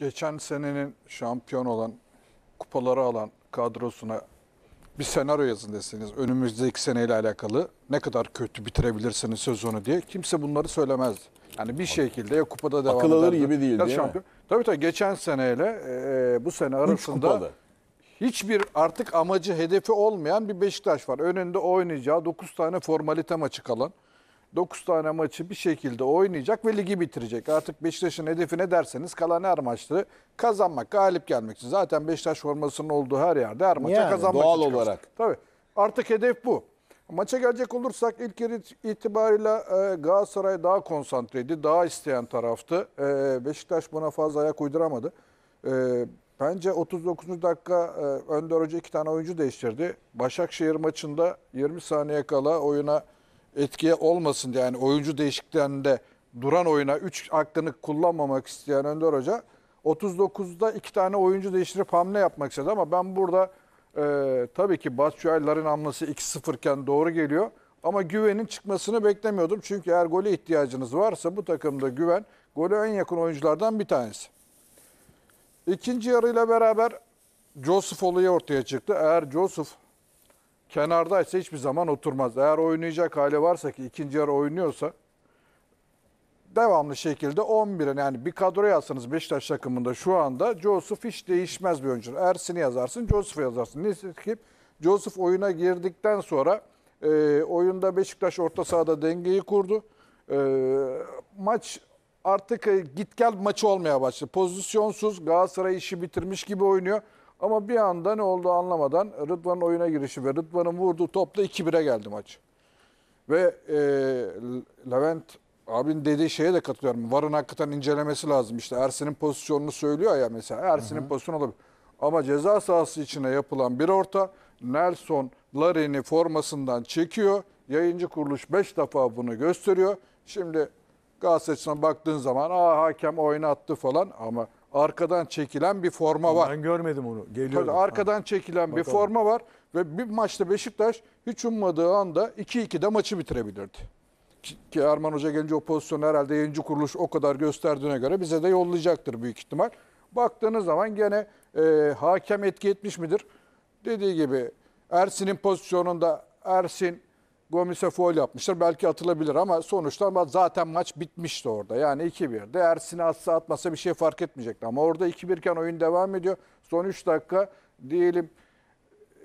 geçen senenin şampiyon olan, kupaları alan kadrosuna bir senaryo yazın deseniz önümüzdeki seneyle alakalı ne kadar kötü bitirebilirsiniz sezonu diye kimse bunları söylemez. Yani bir şekilde ya kupada devam Akıl alır gibi değil ya değil şampiyon. mi? Tabii tabii geçen seneyle e, bu sene arasında hiçbir artık amacı hedefi olmayan bir Beşiktaş var. Önünde oynayacağı 9 tane formalite maçı kalan. 9 tane maçı bir şekilde oynayacak ve ligi bitirecek. Artık Beşiktaş'ın hedefi ne derseniz kalan her maçları kazanmak, galip gelmek için. Zaten Beşiktaş formasının olduğu her yerde her maça yani, kazanmak doğal için. Doğal olarak. Tabii. Artık hedef bu. Maça gelecek olursak ilk yarı itibariyle e, Galatasaray daha konsantreydi, daha isteyen taraftı. E, Beşiktaş buna fazla ayak uyduramadı. E, bence 39. dakika e, Önder Hoca iki tane oyuncu değiştirdi. Başakşehir maçında 20 saniye kala oyuna etkiye olmasın diye yani oyuncu değişikliğinde duran oyuna 3 hakkını kullanmamak isteyen Önder Hoca 39'da 2 tane oyuncu değiştirip hamle yapmak istedi ama ben burada e, tabii ki Batshuayi'ların hamlesi 2-0 iken doğru geliyor. Ama güvenin çıkmasını beklemiyordum. Çünkü eğer gole ihtiyacınız varsa bu takımda güven gole en yakın oyunculardan bir tanesi. İkinci yarıyla beraber Joseph olayı ortaya çıktı. Eğer Joseph kenardaysa hiçbir zaman oturmaz. Eğer oynayacak hale varsa ki ikinci yarı oynuyorsa devamlı şekilde 11'e yani bir kadro yazsanız Beşiktaş takımında şu anda Joseph hiç değişmez bir oyuncu. Ersin'i yazarsın, Joseph'ı yazarsın. Nitekim Joseph oyuna girdikten sonra e, oyunda Beşiktaş orta sahada dengeyi kurdu. E, maç artık e, git gel maçı olmaya başladı. Pozisyonsuz Galatasaray işi bitirmiş gibi oynuyor. Ama bir anda ne oldu anlamadan Rıdvan'ın oyuna girişi ve Rıdvan'ın vurduğu topla 2-1'e geldi maç. Ve e, Levent abin dediği şeye de katılıyorum. Varın hakikaten incelemesi lazım. İşte Ersin'in pozisyonunu söylüyor ya mesela. Ersin'in pozisyonu olabilir. Ama ceza sahası içine yapılan bir orta Nelson Larin'i formasından çekiyor. Yayıncı kuruluş 5 defa bunu gösteriyor. Şimdi Galatasaray'a baktığın zaman aa hakem oynattı falan ama arkadan çekilen bir forma var. Ben görmedim onu. Geliyor. arkadan ha. çekilen Bakalım. bir forma var ve bir maçta Beşiktaş hiç ummadığı anda 2-2'de maçı bitirebilirdi. Ki Arman Hoca gelince o pozisyonu herhalde yayıncı kuruluş o kadar gösterdiğine göre bize de yollayacaktır büyük ihtimal. Baktığınız zaman gene e, hakem etki etmiş midir? Dediği gibi Ersin'in pozisyonunda Ersin Gomis'e foul yapmıştır. Belki atılabilir ama sonuçta zaten maç bitmişti orada. Yani 2-1'de Ersin'e atsa atmasa bir şey fark etmeyecekti. Ama orada 2-1 iken oyun devam ediyor. Son 3 dakika diyelim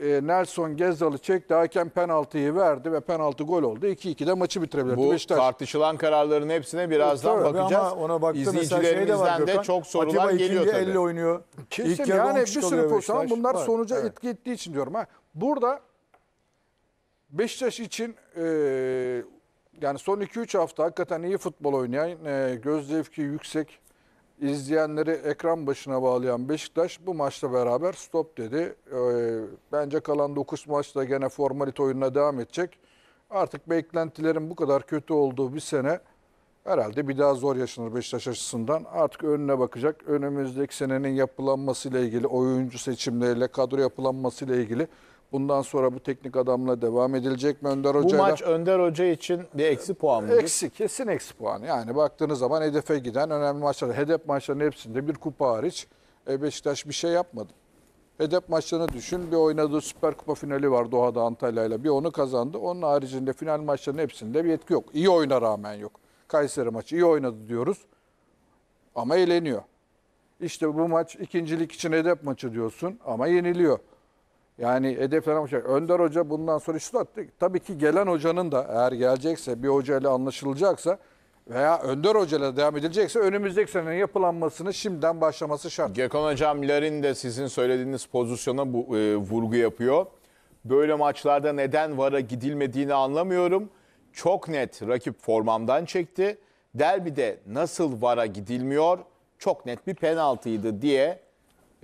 e, Nelson Gezzal'ı çekti. Hakem penaltıyı verdi ve penaltı gol oldu. 2-2'de maçı bitirebilirdi. Bu Beşiktaş. tartışılan kararların hepsine birazdan evet, bakacağız. Ama ona İzleyicilerimizden şey de, de çok sorular Atiba geliyor tabii. elle oynuyor. Kesin İlk yani bir sürü pozisyon bunlar var. sonuca evet. etki ettiği için diyorum. ha. Burada Beşiktaş için e, yani son 2-3 hafta hakikaten iyi futbol oynayan, e, göz zevki yüksek, izleyenleri ekran başına bağlayan Beşiktaş bu maçla beraber stop dedi. E, bence kalan 9 maçta gene formalite oyununa devam edecek. Artık beklentilerin bu kadar kötü olduğu bir sene herhalde bir daha zor yaşanır Beşiktaş açısından. Artık önüne bakacak. Önümüzdeki senenin yapılanmasıyla ilgili, oyuncu seçimleriyle, kadro yapılanmasıyla ilgili Bundan sonra bu teknik adamla devam edilecek mi Önder Hoca? Bu maç Önder Hoca için bir eksi puan mı? Eksi, kesin eksi puan. Yani baktığınız zaman hedefe giden önemli maçlar. Hedef maçların hepsinde bir kupa hariç e, Beşiktaş bir şey yapmadı. Hedef maçlarını düşün. Bir oynadığı Süper Kupa finali var Doha'da Antalya'yla. Bir onu kazandı. Onun haricinde final maçlarının hepsinde bir etki yok. İyi oyuna rağmen yok. Kayseri maçı iyi oynadı diyoruz. Ama eğleniyor. İşte bu maç ikincilik için hedef maçı diyorsun ama yeniliyor. Yani hedefler ama Önder Hoca bundan sonra attı. Tabii ki gelen hocanın da eğer gelecekse bir hoca ile anlaşılacaksa veya Önder Hoca ile devam edilecekse önümüzdeki senenin yapılanmasını şimdiden başlaması şart. Gekon Hocam Larin de sizin söylediğiniz pozisyona bu, e, vurgu yapıyor. Böyle maçlarda neden VAR'a gidilmediğini anlamıyorum. Çok net rakip formamdan çekti. Derbide nasıl VAR'a gidilmiyor? Çok net bir penaltıydı diye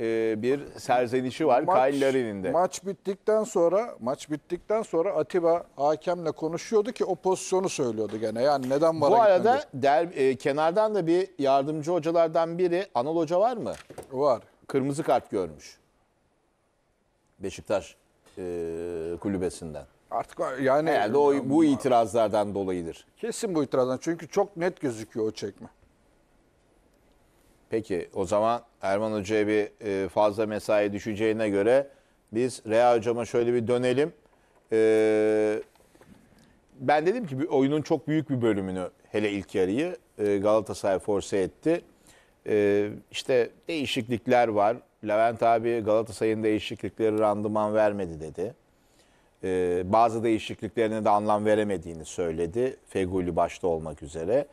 e, bir serzenişi var maç, de. Maç bittikten sonra maç bittikten sonra Atiba hakemle konuşuyordu ki o pozisyonu söylüyordu gene. Yani neden var? Bu arada der, e, kenardan da bir yardımcı hocalardan biri Anıl Hoca var mı? Var. Kırmızı kart görmüş. Beşiktaş e, kulübesinden. Artık yani herhalde o, bu itirazlardan dolayıdır. Kesin bu itirazdan çünkü çok net gözüküyor o çekme. Peki o zaman Erman Hoca'ya bir e, fazla mesai düşeceğine göre biz Rea Hocam'a şöyle bir dönelim. E, ben dedim ki oyunun çok büyük bir bölümünü hele ilk yarıyı e, Galatasaray force etti. İşte değişiklikler var. Levent abi Galatasaray'ın değişiklikleri randıman vermedi dedi. bazı değişikliklerine de anlam veremediğini söyledi. Feguli başta olmak üzere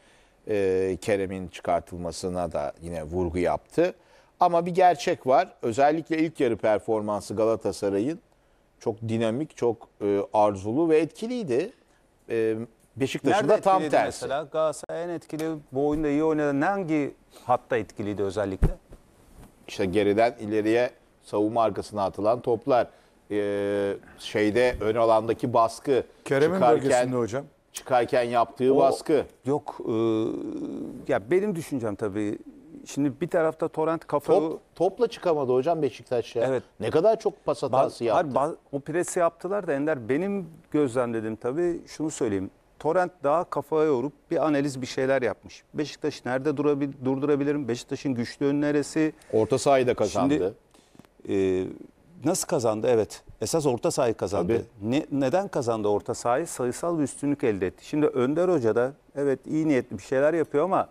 e, Kerem'in çıkartılmasına da yine vurgu yaptı. Ama bir gerçek var. Özellikle ilk yarı performansı Galatasaray'ın çok dinamik, çok e, arzulu ve etkiliydi. E, Beşiktaş'ın da tam tersi. Mesela Galatasaray'ın etkili, bu oyunda iyi oynayan hangi hatta etkiliydi özellikle? İşte geriden ileriye savunma arkasına atılan toplar, e, şeyde ön alandaki baskı Kerem'in çıkarken... bölgesinde hocam. Çıkarken yaptığı o, baskı. Yok. E, ya benim düşüncem tabii. Şimdi bir tarafta Torrent kafa... Top, topla çıkamadı hocam Beşiktaş ya. Evet. Ne kadar çok pas hatası ba, yaptı. Ba, o presi yaptılar da Ender benim gözlemledim tabii. Şunu söyleyeyim. Torrent daha kafaya yorup bir analiz bir şeyler yapmış. Beşiktaş nerede durabil, durdurabilirim? Beşiktaş'ın güçlü ön neresi? Orta sahayı da kazandı. Şimdi, e, nasıl kazandı? Evet. Esas orta sahayı kazandı. Ne, neden kazandı orta sahayı? Sayısal bir üstünlük elde etti. Şimdi Önder Hoca da evet iyi niyetli bir şeyler yapıyor ama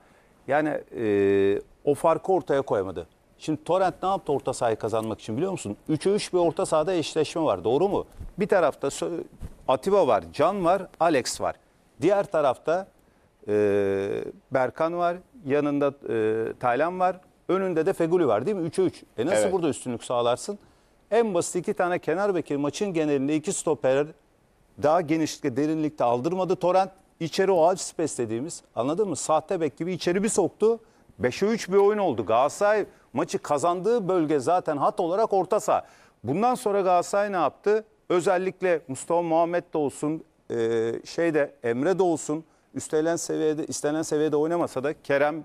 yani e, o farkı ortaya koymadı. Şimdi Torrent ne yaptı orta sahayı kazanmak için biliyor musun? 3'e 3 bir orta sahada eşleşme var doğru mu? Bir tarafta Atiba var, Can var, Alex var. Diğer tarafta e, Berkan var, yanında e, Taylan var, önünde de Feguli var değil mi? 3'e 3. E nasıl evet. burada üstünlük sağlarsın? En basit iki tane kenar bekir maçın genelinde iki stoper daha genişlikte derinlikte aldırmadı. Torrent içeri o half space dediğimiz anladın mı? Sahte bek gibi içeri bir soktu. 5'e 3 bir oyun oldu. Galatasaray maçı kazandığı bölge zaten hat olarak orta saha. Bundan sonra Galatasaray ne yaptı? Özellikle Mustafa Muhammed de olsun, e, şeyde Emre de olsun üstelen seviyede istenen seviyede oynamasa da Kerem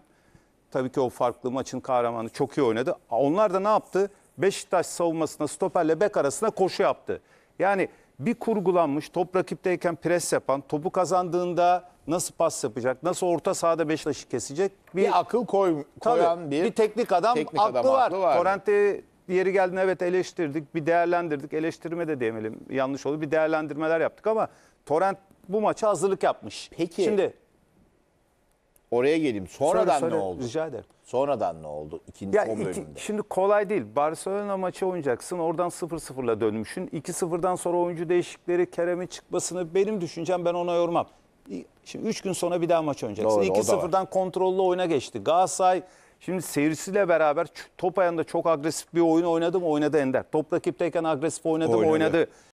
tabii ki o farklı maçın kahramanı çok iyi oynadı. Onlar da ne yaptı? Beşiktaş savunmasına stoperle bek arasında koşu yaptı. Yani bir kurgulanmış top rakipteyken pres yapan, topu kazandığında nasıl pas yapacak, nasıl orta sahada Beşiktaş'ı kesecek bir, bir akıl koy, koyan tabii, bir, bir teknik adam teknik adam, var. aklı var. Torrent'i yeri geldi. evet eleştirdik, bir değerlendirdik. Eleştirme de diyemeyelim yanlış oldu. Bir değerlendirmeler yaptık ama Torrent bu maça hazırlık yapmış. Peki. Şimdi Oraya geleyim. Sonradan Sonra- ne oldu? Rica ederim. Sonradan ne oldu? İkinci Ya son iki- şimdi kolay değil. Barcelona maçı oynayacaksın. Oradan 0-0'la dönmüşsün. 2-0'dan sonra oyuncu değişikleri Kerem'in çıkmasını benim düşüncem ben ona yormam. Şimdi 3 gün sonra bir daha maç oynayacaksın. Doğru, o 2-0'dan kontrollü oyuna geçti. Galatasaray şimdi seyircisiyle beraber top ayağında çok agresif bir oyun oynadı mı oynadı Ender. Top rakipteyken agresif oynadı mı Oynadı. oynadı.